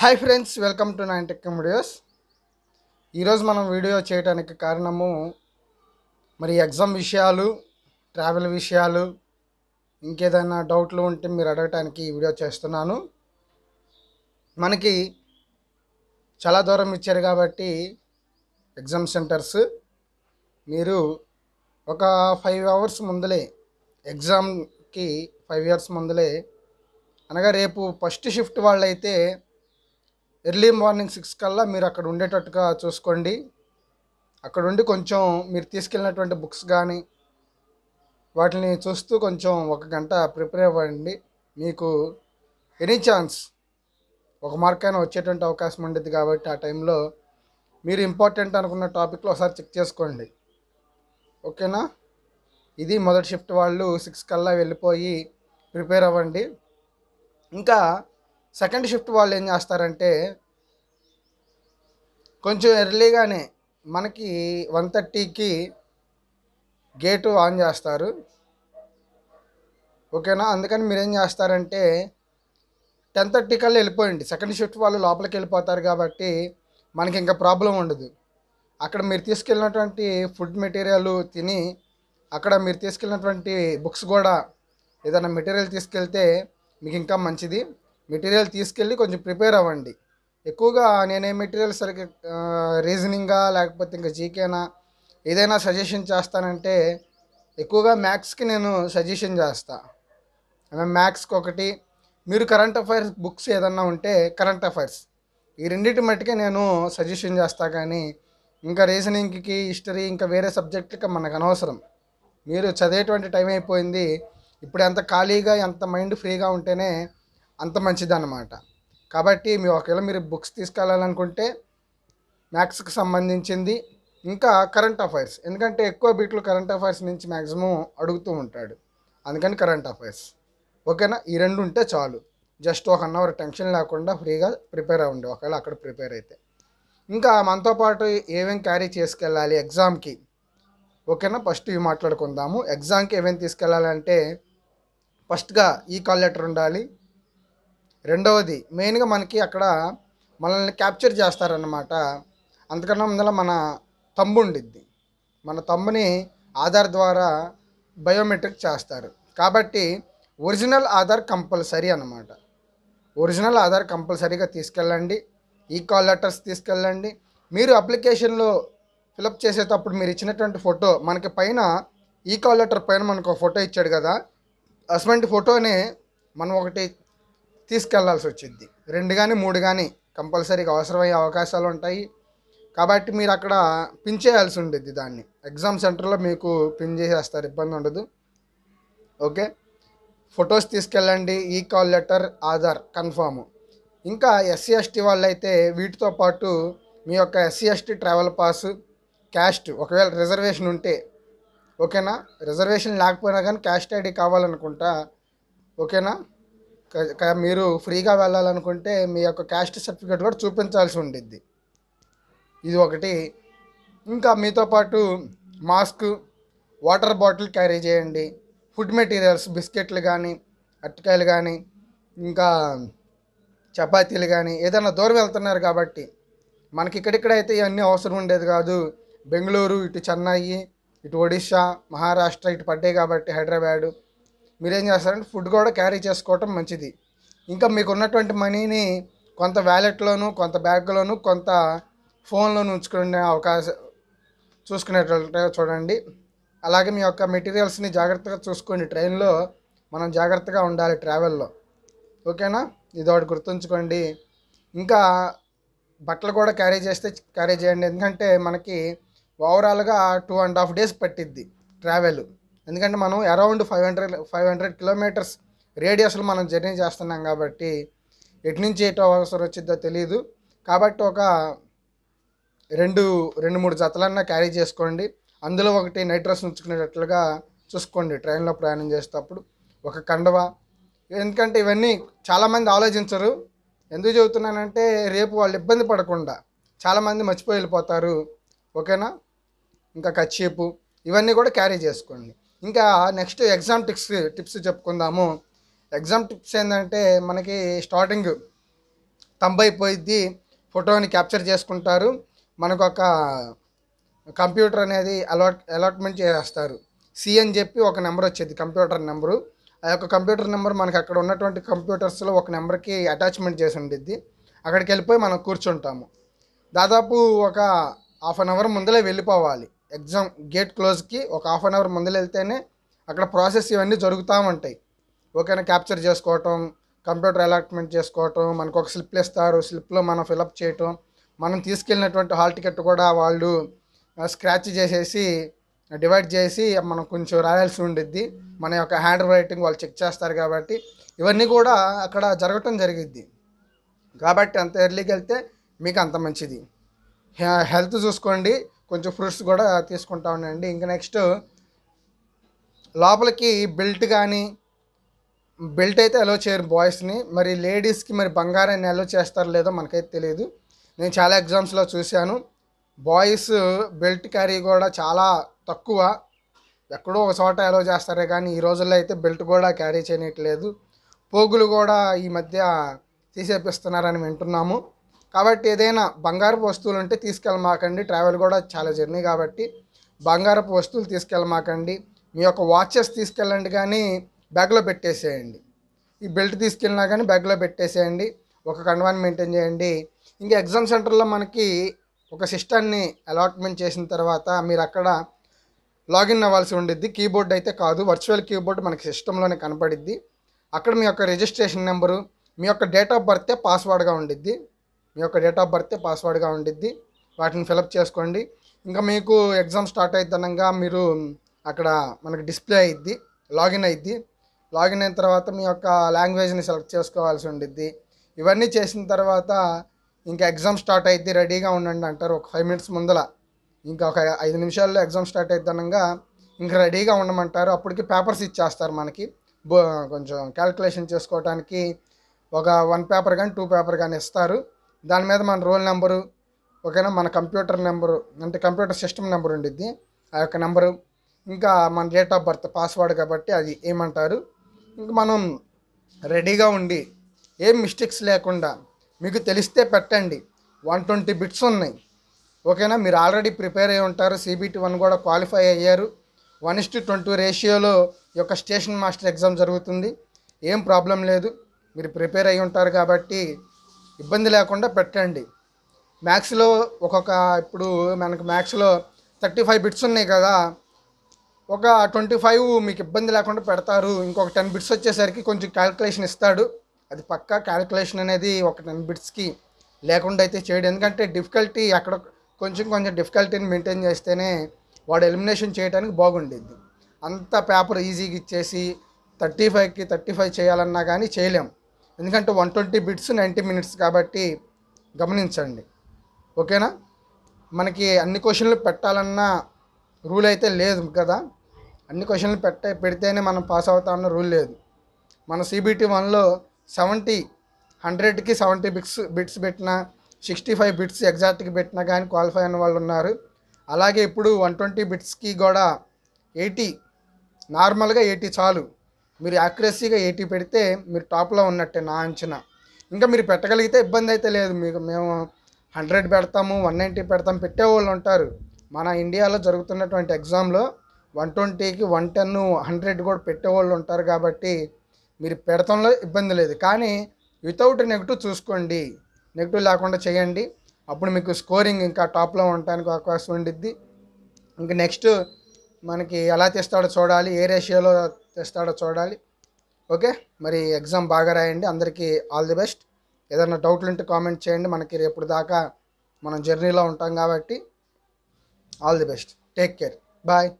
hi friends welcome to nine tech videos ఈరోజు మనం video చేయడానికి కారణము మరి ఎగ్జామ్ విషయాలు ట్రావెల్ విషయాలు ఇంకేదైనా డౌట్లు ఉంటే మీరు అడగటానికి ఈ వీడియో చేస్తున్నాను మనకి చాలా దూరం ఇచ్చారు కాబట్టి ఎగ్జామ్ సెంటర్స్ మీరు ఒక ఫైవ్ అవర్స్ ముందులే ఎగ్జామ్కి ఫైవ్ ఇయర్స్ ముందులే అనగా రేపు ఫస్ట్ షిఫ్ట్ వాళ్ళైతే ఎర్లీ మార్నింగ్ సిక్స్ కల్లా మీరు అక్కడ ఉండేటట్టుగా చూసుకోండి అక్కడ ఉండి కొంచెం మీరు తీసుకెళ్ళినటువంటి బుక్స్ కానీ వాటిని చూస్తూ కొంచెం ఒక గంట ప్రిపేర్ అవ్వండి మీకు ఎనీ ఛాన్స్ ఒక మార్క్ అయినా వచ్చేటువంటి అవకాశం ఉండేది కాబట్టి ఆ టైంలో మీరు ఇంపార్టెంట్ అనుకున్న టాపిక్లో ఒకసారి చెక్ చేసుకోండి ఓకేనా ఇది మొదటి షిఫ్ట్ వాళ్ళు సిక్స్ కల్లా వెళ్ళిపోయి ప్రిపేర్ అవ్వండి ఇంకా సెకండ్ షిఫ్ట్ వాళ్ళు ఏం చేస్తారంటే కొంచెం ఎర్లీగానే మనకి వన్ థర్టీకి గేటు ఆన్ చేస్తారు ఓకేనా అందుకని మీరేం చేస్తారంటే టెన్ థర్టీ కల్లా వెళ్ళిపోయండి సెకండ్ షిఫ్ట్ వాళ్ళు లోపలికి వెళ్ళిపోతారు కాబట్టి మనకి ఇంకా ప్రాబ్లం ఉండదు అక్కడ మీరు తీసుకెళ్ళినటువంటి ఫుడ్ మెటీరియల్ తిని అక్కడ మీరు తీసుకెళ్ళినటువంటి బుక్స్ కూడా ఏదైనా మెటీరియల్ తీసుకెళ్తే మీకు ఇంకా మంచిది మెటీరియల్ తీసుకెళ్ళి కొంచెం ప్రిపేర్ అవ్వండి ఎక్కువగా నేనే మెటీరియల్ సరిగ్గా రీజనింగా లేకపోతే ఇంకా జీకేనా ఏదైనా సజెషన్ చేస్తానంటే ఎక్కువగా మ్యాథ్స్కి నేను సజెషన్ చేస్తా మ్యాథ్స్కి ఒకటి మీరు కరెంట్ అఫైర్స్ బుక్స్ ఏదన్నా ఉంటే కరెంట్ అఫైర్స్ ఈ రెండింటి మట్టుకే నేను సజెషన్ చేస్తా కానీ ఇంకా రీజనింగ్కి హిస్టరీ ఇంకా వేరే సబ్జెక్టులకి మనకు అనవసరం మీరు చదివేటువంటి టైం అయిపోయింది ఇప్పుడు ఎంత ఖాళీగా ఎంత మైండ్ ఫ్రీగా ఉంటేనే అంత అన్నమాట కాబట్టి మీ ఒకవేళ మీరు బుక్స్ తీసుకెళ్ళాలనుకుంటే మ్యాథ్స్కి సంబంధించింది ఇంకా కరెంట్ అఫైర్స్ ఎందుకంటే ఎక్కువ బీట్లు కరెంట్ అఫైర్స్ నుంచి మ్యాక్సిమం అడుగుతూ ఉంటాడు అందుకని కరెంట్ అఫైర్స్ ఓకేనా ఈ రెండు ఉంటే చాలు జస్ట్ ఒక అన్ అవర్ టెన్షన్ లేకుండా ఫ్రీగా ప్రిపేర్ అవ్వండి ఒకవేళ అక్కడ ప్రిపేర్ అయితే ఇంకా మనతో పాటు ఏమేమి క్యారీ చేసుకెళ్ళాలి ఎగ్జామ్కి ఓకేనా ఫస్ట్ ఇవి మాట్లాడుకుందాము ఎగ్జామ్కి ఏమేమి తీసుకెళ్ళాలంటే ఫస్ట్గా ఈ కాల్ లెటర్ ఉండాలి రెండవది మెయిన్గా మనకి అక్కడ మనల్ని క్యాప్చర్ చేస్తారన్నమాట అంతకన్నా ముందర మన తమ్ము ఉండిద్ది మన తమ్ముని ఆధార్ ద్వారా బయోమెట్రిక్ చేస్తారు కాబట్టి ఒరిజినల్ ఆధార్ కంపల్సరీ అనమాట ఒరిజినల్ ఆధార్ కంపల్సరీగా తీసుకెళ్ళండి ఈ కాల్ లెటర్స్ తీసుకెళ్ళండి మీరు అప్లికేషన్లో ఫిలప్ చేసేటప్పుడు మీరు ఇచ్చినటువంటి ఫోటో మనకి పైన ఈ కాల్ లెటర్ పైన మనకు ఫోటో ఇచ్చాడు కదా అటువంటి ఫోటోనే మనం ఒకటి తీసుకెళ్లాల్సి వచ్చింది రెండు కానీ మూడు కానీ కంపల్సరీగా అవసరమయ్యే అవకాశాలు ఉంటాయి కాబట్టి మీరు అక్కడ పిన్ చేయాల్సి ఉండేది దాన్ని ఎగ్జామ్ సెంటర్లో మీకు పిన్ చేసేస్తారు ఇబ్బంది ఉండదు ఓకే ఫొటోస్ తీసుకెళ్ళండి ఈ కాల్ లెటర్ ఆధార్ కన్ఫామ్ ఇంకా ఎస్సీ ఎస్టీ అయితే వీటితో పాటు మీ యొక్క SC ST travel pass caste ఒకవేళ రిజర్వేషన్ ఉంటే ఓకేనా రిజర్వేషన్ లేకపోయినా కానీ క్యాస్ట్ ఐడి కావాలనుకుంటా ఓకేనా మీరు ఫ్రీగా వెళ్ళాలనుకుంటే మీ యొక్క క్యాస్ట్ సర్టిఫికేట్ కూడా చూపించాల్సి ఉండిద్ది ఇది ఒకటి ఇంకా మీతో పాటు మాస్క్ వాటర్ బాటిల్ క్యారీ చేయండి ఫుడ్ మెటీరియల్స్ బిస్కెట్లు కానీ అట్టకాయలు కానీ ఇంకా చపాతీలు కానీ ఏదైనా దూరం వెళ్తున్నారు కాబట్టి మనకి ఇక్కడిక్కడైతే ఇవన్నీ అవసరం ఉండేది కాదు బెంగళూరు ఇటు చెన్నై ఇటు ఒడిశా మహారాష్ట్ర ఇటు పడ్డాయి కాబట్టి హైదరాబాదు మీరేం చేస్తారంటే ఫుడ్ కూడా క్యారీ చేసుకోవటం మంచిది ఇంకా మీకు ఉన్నటువంటి మనీని కొంత వ్యాలెట్లోను కొంత బ్యాగ్లోను కొంత ఫోన్లోను ఉంచుకునే అవకాశం చూసుకునేట చూడండి అలాగే మీ యొక్క మెటీరియల్స్ని జాగ్రత్తగా చూసుకోండి ట్రైన్లో మనం జాగ్రత్తగా ఉండాలి ట్రావెల్లో ఓకేనా ఇది ఒకటి గుర్తుంచుకోండి ఇంకా బట్టలు కూడా క్యారీ చేస్తే క్యారీ చేయండి ఎందుకంటే మనకి ఓవరాల్గా టూ అండ్ హాఫ్ డేస్ పట్టిద్ది ట్రావెల్ ఎందుకంటే మనం around five hundred five hundred kilometres రేడియస్లో మనం జర్నీ చేస్తున్నాం కాబట్టి ఎటు నుంచి ఎటు అవసరం వచ్చిందో తెలియదు కాబట్టి ఒక రెండు రెండు మూడు జతలన్నా క్యారీ చేసుకోండి అందులో ఒకటి నైట్రస్ ఉంచుకునేటట్లుగా చూసుకోండి ట్రైన్లో ప్రయాణం చేసేటప్పుడు ఒక కండవ ఎందుకంటే ఇవన్నీ చాలామంది ఆలోచించరు ఎందుకు చెబుతున్నానంటే రేపు వాళ్ళు ఇబ్బంది పడకుండా చాలామంది మర్చిపోయి వెళ్ళిపోతారు ఓకేనా ఇంకా కచ్చేపు ఇవన్నీ కూడా క్యారీ చేసుకోండి ఇంకా నెక్స్ట్ ఎగ్జామ్ టిప్స్ టిప్స్ చెప్పుకుందాము ఎగ్జామ్ టిప్స్ ఏంటంటే మనకి స్టార్టింగ్ తంబైపోయిద్ది ఫోటోని క్యాప్చర్ చేసుకుంటారు మనకు ఒక కంప్యూటర్ అనేది అలాట్ అలాట్మెంట్ చేస్తారు సి అని చెప్పి ఒక నెంబర్ వచ్చేది కంప్యూటర్ నెంబరు ఆ యొక్క కంప్యూటర్ నెంబర్ మనకు అక్కడ ఉన్నటువంటి కంప్యూటర్స్లో ఒక నెంబర్కి అటాచ్మెంట్ చేసి ఉండిద్ది అక్కడికి వెళ్ళిపోయి మనం కూర్చుంటాము దాదాపు ఒక హాఫ్ అన్ అవర్ ముందలే వెళ్ళిపోవాలి ఎగ్జామ్ గేట్ క్లోజ్కి ఒక హాఫ్ అన్ అవర్ ముందు వెళ్తేనే అక్కడ ప్రాసెస్ ఇవన్నీ జరుగుతూ ఉంటాయి ఓకేనా క్యాప్చర్ చేసుకోవటం కంప్యూటర్ అలాట్మెంట్ చేసుకోవటం మనకు ఒక స్లిప్లు ఇస్తారు స్లిప్లో మనం ఫిలప్ చేయటం మనం తీసుకెళ్ళినటువంటి హాల్ టికెట్ కూడా వాళ్ళు స్క్రాచ్ చేసేసి డివైడ్ చేసి మనం కొంచెం రాయాల్సి ఉండిద్ది మన యొక్క హ్యాండ్ రైటింగ్ వాళ్ళు చెక్ చేస్తారు కాబట్టి ఇవన్నీ కూడా అక్కడ జరగటం జరిగిద్ది కాబట్టి అంత ఎర్లీకి వెళ్తే మీకు అంత మంచిది హెల్త్ చూసుకోండి కొంచెం ఫ్రూట్స్ కూడా తీసుకుంటా ఉన్నాయండి ఇంకా నెక్స్ట్ లోపలికి బెల్ట్ కానీ బెల్ట్ అయితే అలో చేయరు బాయ్స్ని మరి లేడీస్కి మరి బంగారాన్ని అలో చేస్తారో లేదో మనకైతే తెలియదు నేను చాలా ఎగ్జామ్స్లో చూశాను బాయ్స్ బెల్ట్ క్యారీ కూడా చాలా తక్కువ ఎక్కడో ఒక చోట అలో చేస్తారే కానీ ఈ రోజుల్లో అయితే బెల్ట్ కూడా క్యారీ చేయనట్లేదు పోగులు కూడా ఈ మధ్య తీసేపిస్తున్నారని వింటున్నాము కాబట్టి ఏదైనా బంగారపు వస్తువులు ఉంటే తీసుకెళ్ళమాకండి ట్రావెల్ కూడా చాలా జర్నీ కాబట్టి బంగారపు వస్తువులు తీసుకెళ్ళమాకండి మీ యొక్క వాచెస్ తీసుకెళ్ళండి కానీ బ్యాగ్లో పెట్టేసేయండి ఈ బెల్ట్ తీసుకెళ్ళినా కానీ బ్యాగ్లో పెట్టేసేయండి ఒక కండవాన్ని మెయింటైన్ చేయండి ఇంకా ఎగ్జామ్ సెంటర్లో మనకి ఒక సిస్టాన్ని అలాట్మెంట్ చేసిన తర్వాత మీరు అక్కడ లాగిన్ అవ్వాల్సి ఉండిద్ది కీబోర్డ్ అయితే కాదు వర్చువల్ కీబోర్డ్ మనకి సిస్టంలోనే కనపడిద్ది అక్కడ మీ యొక్క రిజిస్ట్రేషన్ నెంబరు మీ యొక్క డేట్ ఆఫ్ బర్తే పాస్వర్డ్గా ఉండిద్ది మీ యొక్క డేట్ ఆఫ్ బర్త్ పాస్వర్డ్గా ఉండిద్ది వాటిని ఫిలప్ చేసుకోండి ఇంకా మీకు ఎగ్జామ్ స్టార్ట్ అయితనంగా మీరు అక్కడ మనకి డిస్ప్లే అయ్యిద్ది లాగిన్ అయ్యిద్ది లాగిన్ అయిన తర్వాత మీ యొక్క లాంగ్వేజ్ని సెలెక్ట్ చేసుకోవాల్సి ఉండిద్ది ఇవన్నీ చేసిన తర్వాత ఇంకా ఎగ్జామ్ స్టార్ట్ అయ్యిద్ది రెడీగా ఉండండి అంటారు ఒక ఫైవ్ మినిట్స్ ముందల ఇంకా ఒక ఐదు నిమిషాల్లో ఎగ్జామ్ స్టార్ట్ అయిద్దనంగా ఇంకా రెడీగా ఉండమంటారు అప్పటికి పేపర్స్ ఇచ్చేస్తారు మనకి కొంచెం క్యాల్కులేషన్ చేసుకోవడానికి ఒక వన్ పేపర్ కానీ టూ పేపర్ కానీ ఇస్తారు దాని మీద మన రోల్ నెంబరు ఓకేనా మన కంప్యూటర్ నెంబరు అంటే కంప్యూటర్ సిస్టమ్ నెంబర్ ఉండిద్ది ఆ యొక్క నెంబరు ఇంకా మన డేట్ ఆఫ్ బర్త్ పాస్వర్డ్ కాబట్టి అది ఏమంటారు ఇంకా మనం రెడీగా ఉండి ఏం మిస్టేక్స్ లేకుండా మీకు తెలిస్తే పెట్టండి వన్ ట్వంటీ బిట్స్ ఉన్నాయి ఓకేనా మీరు ఆల్రెడీ ప్రిపేర్ అయ్యి ఉంటారు సిబిటి వన్ కూడా క్వాలిఫై అయ్యారు వన్ ఇస్ టు ట్వంటీ రేషియోలో యొక్క స్టేషన్ మాస్టర్ ఎగ్జామ్ జరుగుతుంది ఏం ప్రాబ్లం లేదు మీరు ప్రిపేర్ అయ్యి ఉంటారు కాబట్టి ఇబ్బంది లేకుండా పెట్టండి మ్యాథ్స్లో ఒక్కొక్క ఇప్పుడు మనకు మ్యాథ్స్లో థర్టీ ఫైవ్ బిట్స్ ఉన్నాయి కదా ఒక ట్వంటీ ఫైవ్ మీకు ఇబ్బంది లేకుండా పెడతారు ఇంకొక టెన్ బిట్స్ వచ్చేసరికి కొంచెం క్యాలిక్యులేషన్ ఇస్తాడు అది పక్కా క్యాలిక్యులేషన్ అనేది ఒక టెన్ బిట్స్కి లేకుండా అయితే చేయడం ఎందుకంటే డిఫికల్టీ అక్కడ కొంచెం కొంచెం డిఫికల్టీని మెయింటైన్ చేస్తేనే వాడు ఎలిమినేషన్ చేయడానికి బాగుండేది అంత పేపర్ ఈజీగా ఇచ్చేసి థర్టీ ఫైవ్కి థర్టీ ఫైవ్ చేయాలన్నా కానీ చేయలేం ఎందుకంటే one twenty bits ninety minutes కాబట్టి గమనించండి ఓకేనా మనకి అన్ని క్వశ్చన్లు పెట్టాలన్న రూల్ అయితే లేదు కదా అన్ని క్వశ్చన్లు పెట్ట పెడితేనే మనం పాస్ అవుతామన్న రూల్ లేదు మన సిబిటి వన్లో సెవెంటీ హండ్రెడ్కి సెవెంటీ బిట్స్ బిట్స్ పెట్టినా సిక్స్టీ ఫైవ్ బిట్స్ ఎగ్జాక్ట్కి పెట్టినా కానీ క్వాలిఫై అయిన వాళ్ళు ఉన్నారు అలాగే ఇప్పుడు వన్ ట్వంటీ బిట్స్కి కూడా ఎయిటీ నార్మల్గా ఎయిటీ చాలు మీరు యాక్యురసీగా ఎయిటీ పెడితే మీరు టాప్లో ఉన్నట్టే నా అంచనా ఇంకా మీరు పెట్టగలిగితే ఇబ్బంది అయితే లేదు మీకు మేము హండ్రెడ్ పెడతాము వన్ నైంటీ పెడతాము పెట్టేవాళ్ళు ఉంటారు మన ఇండియాలో జరుగుతున్నటువంటి ఎగ్జామ్లో వన్ ట్వంటీకి వన్ టెన్ హండ్రెడ్ కూడా పెట్టేవాళ్ళు ఉంటారు కాబట్టి మీరు పెడతంలో ఇబ్బంది లేదు కానీ వితౌట్ నెగిటివ్ చూసుకోండి నెగిటివ్ లేకుండా చేయండి అప్పుడు మీకు స్కోరింగ్ ఇంకా టాప్లో ఉండటానికి అవకాశం ఉండిద్ది ఇంకా నెక్స్ట్ మనకి ఎలా తీస్తాడో చూడాలి ఏ రేషియోలో తెస్తాడో చూడాలి ఓకే మరి ఎగ్జామ్ బాగా రాయండి అందరికీ ఆల్ ది బెస్ట్ ఏదైనా డౌట్లు ఉంటే కామెంట్ చేయండి మనకి రేపు దాకా మనం జర్నీలో ఉంటాం కాబట్టి all the best take care bye